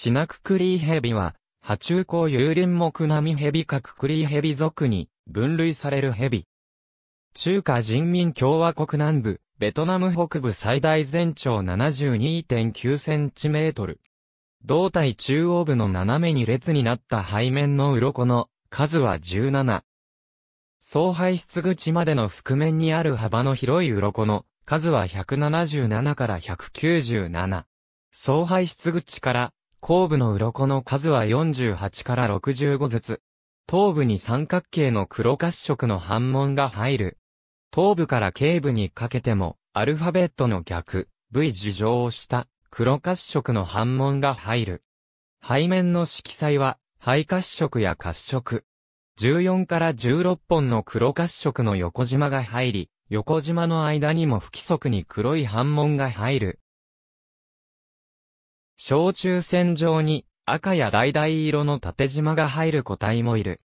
シナククリーヘビは、波中高有林木並ヘビ科ククリーヘビ属に分類されるヘビ。中華人民共和国南部、ベトナム北部最大全長72.9センチメートル。胴体中央部の斜めに列になった背面の鱗の数は17。総排出口までの覆面にある幅の広い鱗の数は177から197。総排出口から後部の鱗の数は48から65ずつ。頭部に三角形の黒褐色の反紋が入る。頭部から頸部にかけても、アルファベットの逆、V 字状をした黒褐色の反紋が入る。背面の色彩は、肺褐色や褐色。14から16本の黒褐色の横縞が入り、横縞の間にも不規則に黒い反紋が入る。小中線上に赤や橙色の縦縞が入る個体もいる。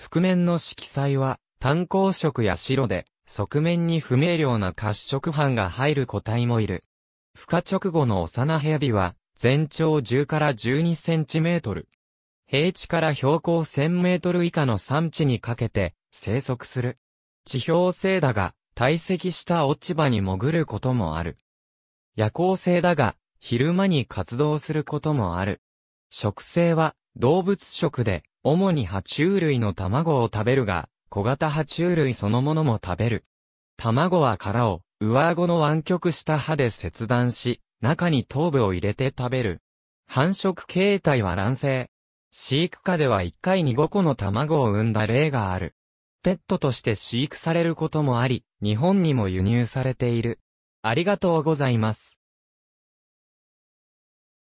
覆面の色彩は単光色や白で、側面に不明瞭な褐色斑が入る個体もいる。孵化直後の幼日は、全長10から12センチメートル。平地から標高1000メートル以下の山地にかけて生息する。地表性だが、堆積した落ち葉に潜ることもある。夜行性だが、昼間に活動することもある。食性は動物食で、主に爬虫類の卵を食べるが、小型爬虫類そのものも食べる。卵は殻を上顎の湾曲した歯で切断し、中に頭部を入れて食べる。繁殖形態は卵性。飼育下では1回に5個の卵を産んだ例がある。ペットとして飼育されることもあり、日本にも輸入されている。ありがとうございます。